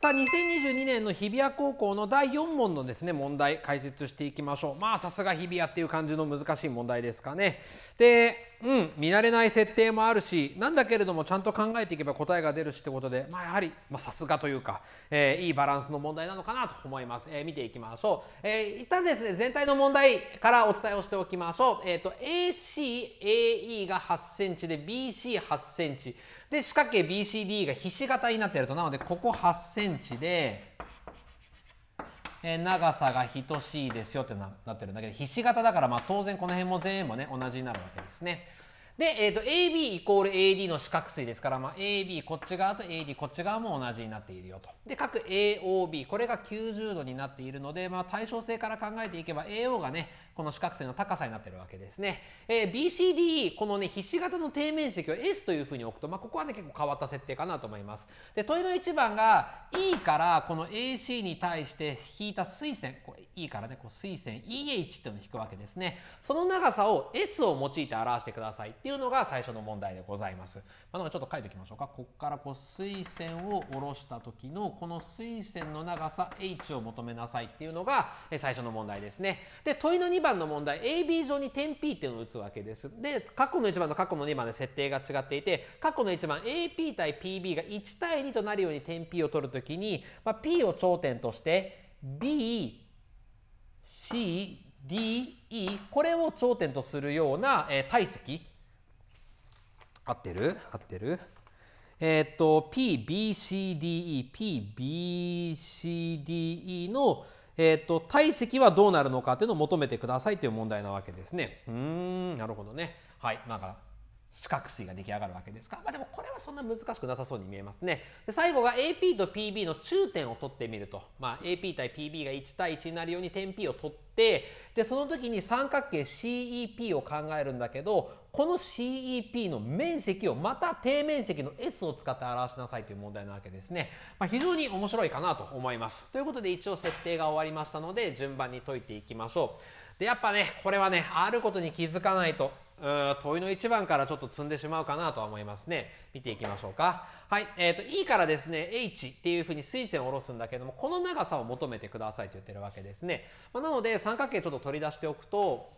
さあ2022年の日比谷高校の第4問のですね問題解説していきましょうまあさすが日比谷っていう感じの難しい問題ですかねでうん見慣れない設定もあるしなんだけれどもちゃんと考えていけば答えが出るしってことでまあやはりさすがというか、えー、いいバランスの問題なのかなと思います、えー、見ていきましょう、えー、一旦ですね全体の問題からお伝えをしておきましょうえっ、ー、と ACAE が8センチで BC8 センチで四角形 BCD がひし形になっているとなのでここ8センチで、えー、長さが等しいですよってなってるんだけどひし形だからまあ当然この辺も全部ね同じになるわけですね。で、えーと、AB イコール AD の四角錐ですから、まあ、AB こっち側と AD こっち側も同じになっているよと。で、各 AOB、これが90度になっているので、まあ、対称性から考えていけば AO がね、この四角錐の高さになってるわけですね。えー、BCDE、このね、ひし形の底面積を S というふうに置くと、まあ、ここはね、結構変わった設定かなと思います。で、問いの1番が E からこの AC に対して引いた水線、これ E からね、こう水線 EH っていうのを引くわけですね。その長さを S を用いて表してくださいっていうのが最初の問題でございます。まあ、のでちょっと書いておきましょうか。ここからこう水線を下ろした時のこの水線の長さ h を求めなさいっていうのが最初の問題ですね。で問いの2番の問題 AB 上に点 P っていうのを打つわけです。で過去の1番と過去の2番で設定が違っていて過去の1番 AP 対 PB が1対2となるように点 P を取るときに、まあ、P を頂点として B CDE これを頂点とするような、えー、体積合ってる合ってるえっと PBCDE、PBCDE の、えー、っと体積はどうなるのかというのを求めてくださいという問題なわけですね。うん、なるほどね。はい、んか四角錐が出来上がるわけですか。まあ、でもこれはそんな難しくなさそうに見えますね。で最後が AP と PB の中点を取ってみると、まあ、AP 対 PB が1対1になるように点 P を取ってでその時に三角形 CEP を考えるんだけどこの CEP の面積をまた底面積の S を使って表しなさいという問題なわけですね。まあ、非常に面白いかなと思います。ということで一応設定が終わりましたので順番に解いていきましょう。で、やっぱね、これはね、あることに気づかないとうん問いの1番からちょっと積んでしまうかなとは思いますね。見ていきましょうか。はい。えー、と、E からですね、H っていうふうに垂線を下ろすんだけども、この長さを求めてくださいと言ってるわけですね。まあ、なので、三角形ちょっと取り出しておくと、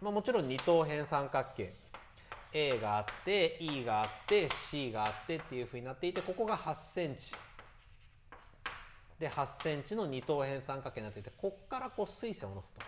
まあ、もちろん二等辺三角形 A があって E があって C があってっていうふうになっていてここが8センチで8センチの二等辺三角形になっていてこっからこう水線を下ろすと、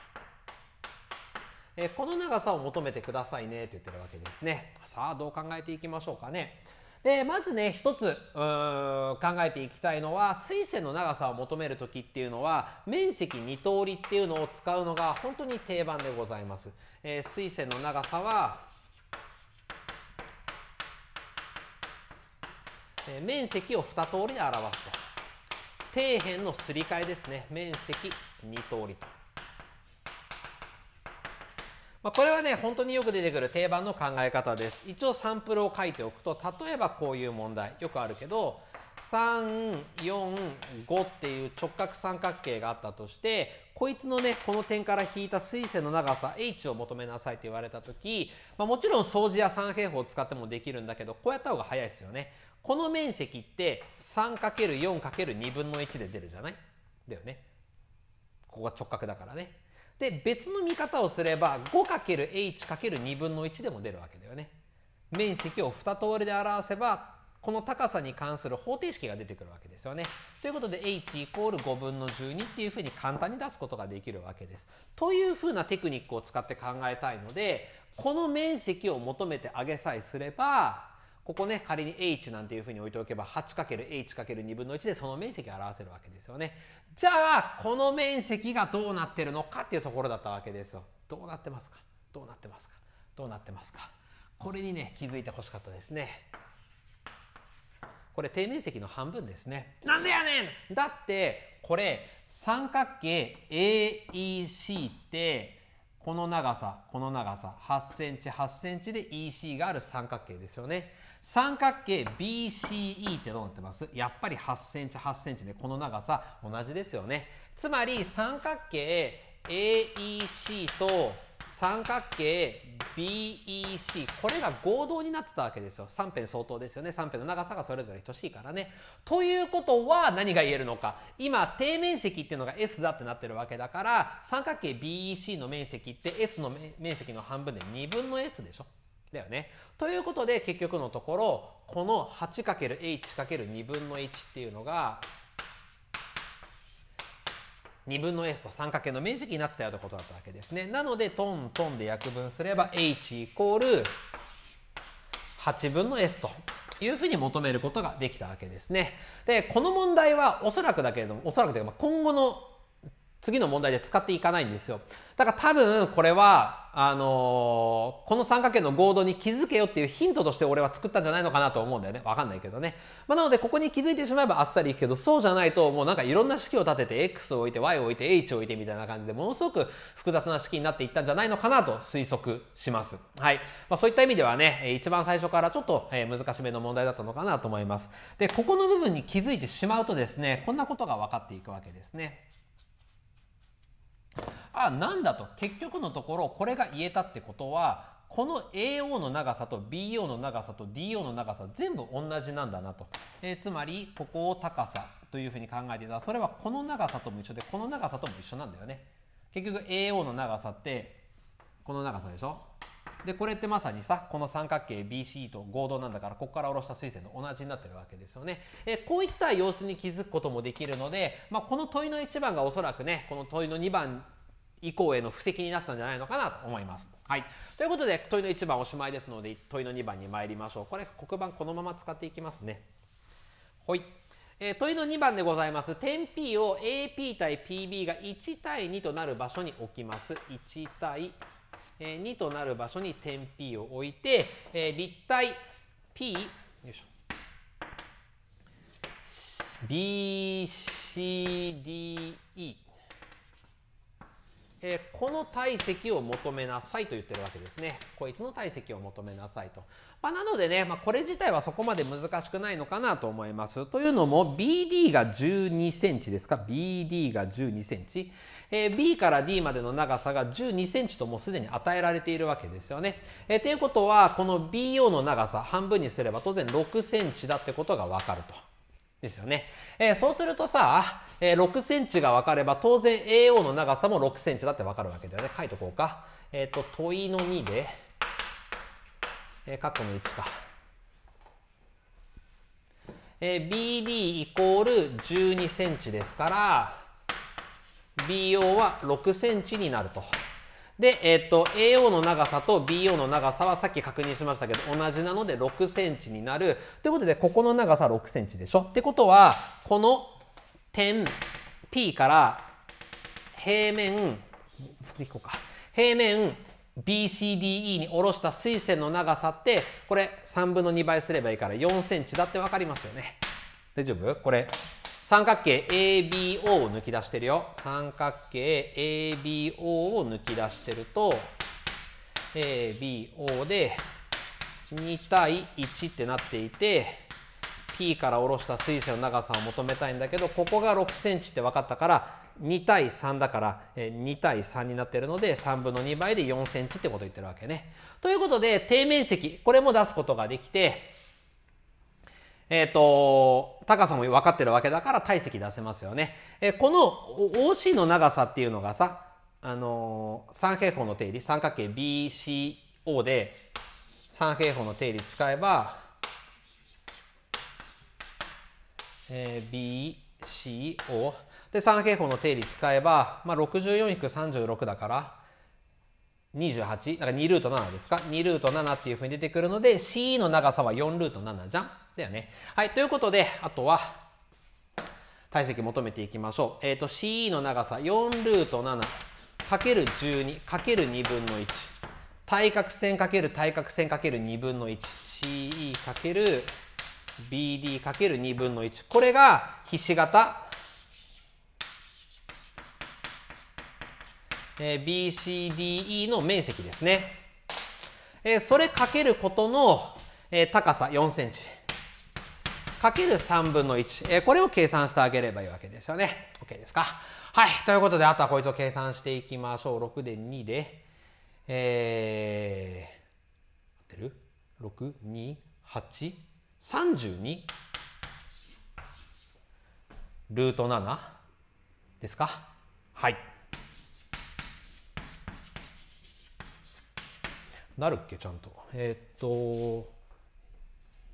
えー、この長さを求めてくださいねって言ってるわけですねさあどう考えていきましょうかねでまずね一つうん考えていきたいのは水線の長さを求める時っていうのは面積二通りっていうのを使うのが本当に定番でございます。えー、水線の長さは、え面積を2通りで表すと底辺のすり替えですね面積2通りと。まあ、これはね本当によく出てくる定番の考え方です一応サンプルを書いておくと例えばこういう問題よくあるけど345っていう直角三角形があったとしてこいつのねこの点から引いた水線の長さ h を求めなさいと言われた時、まあ、もちろん掃除や三平方を使ってもできるんだけどこうやった方が早いですよね。この面積って 3×4×2 分の1で出るじゃないだよね。ここが直角だからね。で別の見方をすれば 5×h×2 分の1でも出るわけだよね。面積を2通りで表せばこの高さに関する方程式が出てくるわけですよね。ということで h イコール5分の12っていうふうに簡単に出すことができるわけです。というふうなテクニックを使って考えたいのでこの面積を求めてあげさえすればここね、仮に h なんていうふうに置いておけば 8×h×2 分の1でその面積を表せるわけですよね。じゃあ、この面積がどうなってるのかっていうところだったわけですよ。どうなってますかどうなってますかどうなってますかこれにね、気づいてほしかったですね。これ底面積の半分ですね。なんでやねんだってこれ三角形 AEC ってこの長さこの長さ 8cm8cm チで EC がある三角形ですよね三角形 BCE ってどうなってますやっぱり 8cm8cm でこの長さ同じですよねつまり三角形 AEC と三角形 BEC これが合同になってたわけですよ3辺相当ですよね3辺の長さがそれぞれ等しいからね。ということは何が言えるのか今底面積っていうのが S だってなってるわけだから三角形 BEC の面積って S の面積の半分で2分の S でしょだよね。ということで結局のところこの 8×h×2 分の1っていうのが2分の s と三角形の面積になってたよってことだったわけですね。なのでトントンで約分すれば h イコール8分の s というふうに求めることができたわけですね。でこの問題はおそらくだけれどもおそらくというか今後の次の問題で使っていかないんですよ。だから多分これはあのー、この三角形の合同に気づけよっていうヒントとして俺は作ったんじゃないのかなと思うんだよね。わかんないけどね。まあ、なのでここに気づいてしまえばあっさりいくけどそうじゃないともうなんかいろんな式を立てて x を置いて y を置いて h を置いてみたいな感じでものすごく複雑な式になっていったんじゃないのかなと推測します。はい。まあ、そういった意味ではね一番最初からちょっと難しめの問題だったのかなと思います。でここの部分に気づいてしまうとですねこんなことが分かっていくわけですね。あなんだと結局のところこれが言えたってことはこの AO の長さと BO の長さと DO の長さ全部同じなんだなと、えー、つまりここを高さというふうに考えてたらそれはこの長さとも一緒でこの長さとも一緒なんだよね結局 AO の長さってこの長さでしょでこれってまさにさこの三角形 BC と合同なんだからここから下ろした水線と同じになってるわけですよね。えこういった様子に気づくこともできるので、まあ、この問いの1番がおそらくねこの問いの2番以降への布石になったんじゃないのかなと思います。はい、ということで問いの1番おしまいですので問いの2番に参りましょう。これ黒板このまま使っていきますね。ほい。えー、問いの2番でございます。点 P を AP 対 PB が1対2となる場所に置きます。1対2となる場所に点 P を置いて、えー、立体 P よいしょ BCDE えー、この体積を求めなさいと言ってるわけですね。こいつの体積を求めなさいと。まあ、なのでね、まあ、これ自体はそこまで難しくないのかなと思います。というのも BD が12センチですか ?BD が12センチ。えー、B から D までの長さが12センチともうすでに与えられているわけですよね。えー、ということは、この BO の長さ半分にすれば当然6センチだってことがわかると。ですよね。えー、そうするとさ、えー、6センチが分かれば当然 AO の長さも6センチだって分かるわけだよね。書いとこうか。えっ、ー、と、問いの2で、えー、括弧の1か。えー、BD イコール12センチですから、BO は6センチになると。で、えっ、ー、と、AO の長さと BO の長さはさっき確認しましたけど、同じなので6センチになる。ということで、ここの長さ6センチでしょ。ってことは、この点 P から平面平面 BCDE に下ろした垂線の長さってこれ3分の2倍すればいいから4センチだって分かりますよね大丈夫これ三角形 ABO を抜き出してるよ三角形 ABO を抜き出してると ABO で2対1ってなっていて P から下ろした水線の長さを求めたいんだけどここが6ンチって分かったから2対3だから2対3になってるので3分の2倍で4ンチってこと言ってるわけね。ということで底面積これも出すことができてえっ、ー、と、高さも分かってるわけだから体積出せますよね。えこの OC の長さっていうのがさ、あのー、三平方の定理、三角形 BCO で三平方の定理使えば、えー、B、C、O。で、三平方の定理使えば、まあ、64-36だから、28だから2ルート7ですか2ルート7っていうふうに出てくるので C の長さは4ルート7じゃんだよねはいということであとは体積求めていきましょうえっ、ー、と C の長さ4ルート7かける12かける2分の1対角線かける対角線かける2分の 1CE かける BD×2 分の1。これがひし形。えー、BCDE の面積ですね。えー、それかけることの、えー、高さ4センチ。かける3分の1、えー、これを計算してあげればいいわけですよね。OK ですか。はい。ということで、あとはこいつを計算していきましょう。6で2で、えー、合ってる ?6、2、8、32ルート7ですかはいなるっけちゃんとえー、っと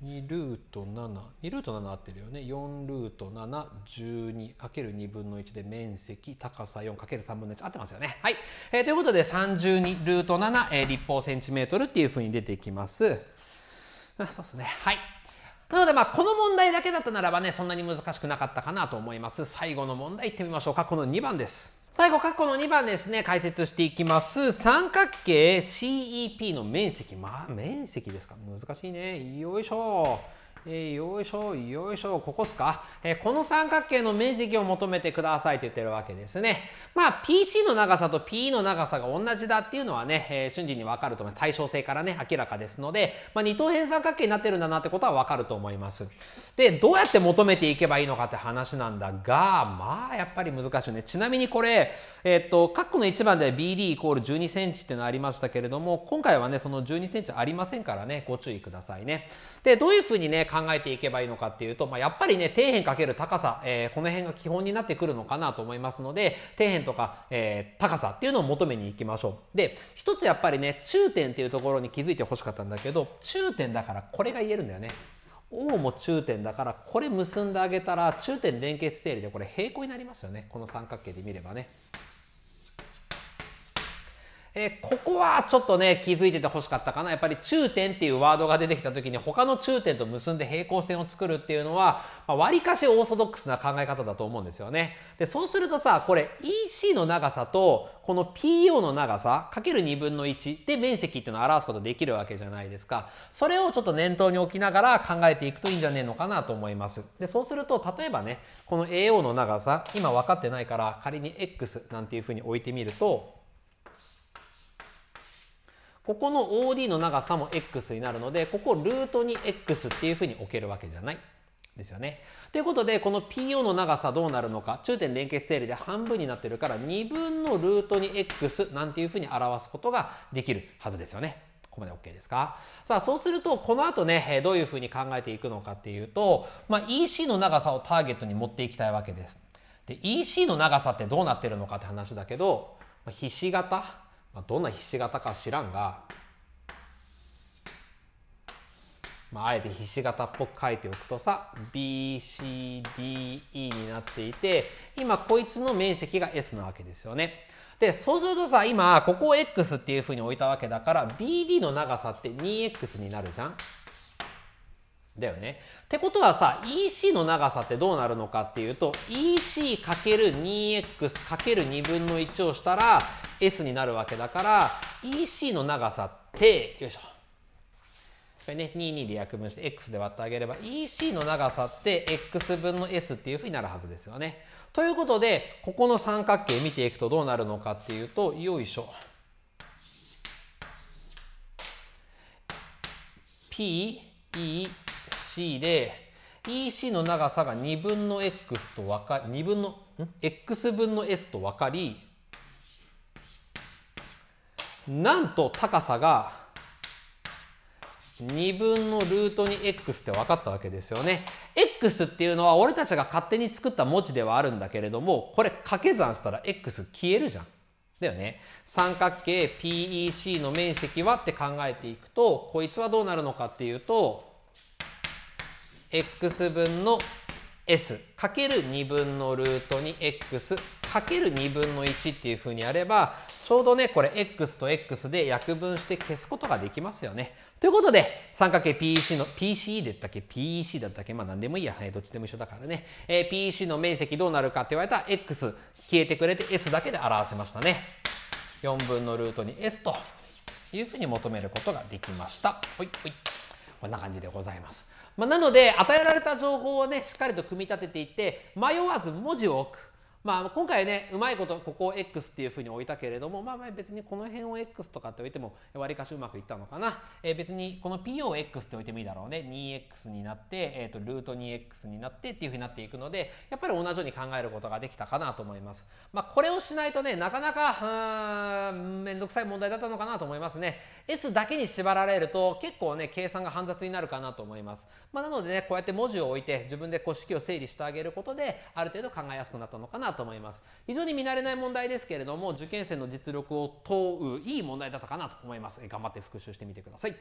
2ルート72ルート7合ってるよね4ルート712かける2分の1で面積高さ4かける3分の1合ってますよねはい、えー、ということで32ルート7、えー、立方センチメートルっていうふうに出てきますそうですねはいなのでまあこの問題だけだったならばねそんなに難しくなかったかなと思います最後の問題いってみましょうかこの2番です最後、括弧の2番ですね、解説していきます。三角形 CEP の面積。まあ、面積ですか難しいね。よいしょ。えー、よいしょよいしょここっすか、えー、この三角形の面積を求めてくださいって言ってるわけですねまあ PC の長さと p の長さが同じだっていうのはね、えー、瞬時にわかると思います対称性からね明らかですので、まあ、二等辺三角形になってるんだなってことはわかると思いますでどうやって求めていけばいいのかって話なんだがまあやっぱり難しいねちなみにこれえー、っと括弧の1番では BD イコール1 2センチっていうのありましたけれども今回はねその1 2センチありませんからねご注意くださいねでどういうふうにね考えていけばいいのかっていうと、まあ、やっぱりね、底辺かける高さ、えー、この辺が基本になってくるのかなと思いますので、底辺とか、えー、高さっていうのを求めに行きましょう。で、一つやっぱりね、中点っていうところに気づいてほしかったんだけど、中点だからこれが言えるんだよね。O も中点だからこれ結んであげたら中点連結整理でこれ平行になりますよねこの三角形で見ればね。えー、ここはちょっとね気づいててほしかったかなやっぱり中点っていうワードが出てきた時に他の中点と結んで平行線を作るっていうのはわり、まあ、かしオーソドックスな考え方だと思うんですよね。でそうするとさこれ EC の長さとこの PO の長さかける2分の1で面積っていうのを表すことできるわけじゃないですかそれをちょっと念頭に置きながら考えていくといいんじゃねえのかなと思いますでそうすると例えばねこの AO の長さ今分かってないから仮に X なんていうふうに置いてみるとここの OD の長さも x になるので、ここルートに x っていうふうに置けるわけじゃない。ですよね。ということで、この PO の長さどうなるのか、中点連結定理で半分になってるから、2分のルートに x なんていうふうに表すことができるはずですよね。ここまで OK ですかさあ、そうすると、この後ね、どういうふうに考えていくのかっていうと、まあ、EC の長さをターゲットに持っていきたいわけです。で、EC の長さってどうなってるのかって話だけど、まひし形まあ、どんなひし形か知らんが、まあ、あえてひし形っぽく書いておくとさ BCDE になっていて今こいつの面積が S なわけですよね。でそうするとさ今ここを X っていうふうに置いたわけだから BD の長さって 2X になるじゃん。だよね。ってことはさ EC の長さってどうなるのかっていうと EC×2x×2 分の1をしたら S になるわけだから EC の長さってよいしょ。これね、22で約分して x で割ってあげれば EC の長さって x 分の s っていうふうになるはずですよね。ということでここの三角形見ていくとどうなるのかっていうとよいしょ。p E c で EC の長さが2分の x と分か2分のん x 分の s と分かりなんと高さが2分のルートに x って分かったわけですよね。x っていうのは俺たちが勝手に作った文字ではあるんだけれどもこれ掛け算したら x 消えるじゃん。だよね。三角形 PEC の面積はって考えていくとこいつはどうなるのかっていうと x 分の s かける2分のルートに x かける2分の1っていうふうにやればちょうどねこれ x と x で約分して消すことができますよね。ということで 3×PEC の PCE だったっけ PEC だったっけまあ何でもいいや、どっちでも一緒だからね、えー、PEC の面積どうなるかって言われたら x 消えてくれて s だけで表せましたね。4分のルートに s というふうに求めることができました。ほいほいこんな感じでございます。まあ、なので与えられた情報をねしっかりと組み立てていって迷わず文字を置くまあ、今回ねうまいことここを X っていうふうに置いたけれども、まあ、まあ別にこの辺を X とかって置いてもわりかしうまくいったのかな、えー、別にこの P を X って置いてもいいだろうね 2X になって、えー、とルート 2X になってっていうふうになっていくのでやっぱり同じように考えることができたかなと思います、まあ、これをしないとねなかなか面倒くさい問題だったのかなと思いますね S だけに縛られると結構ね計算が煩雑になるかなと思います、まあ、なのでねこうやって文字を置いて自分でこう式を整理してあげることである程度考えやすくなったのかなとと思います非常に見慣れない問題ですけれども受験生の実力を問ういい問題だったかなと思います頑張って復習してみてください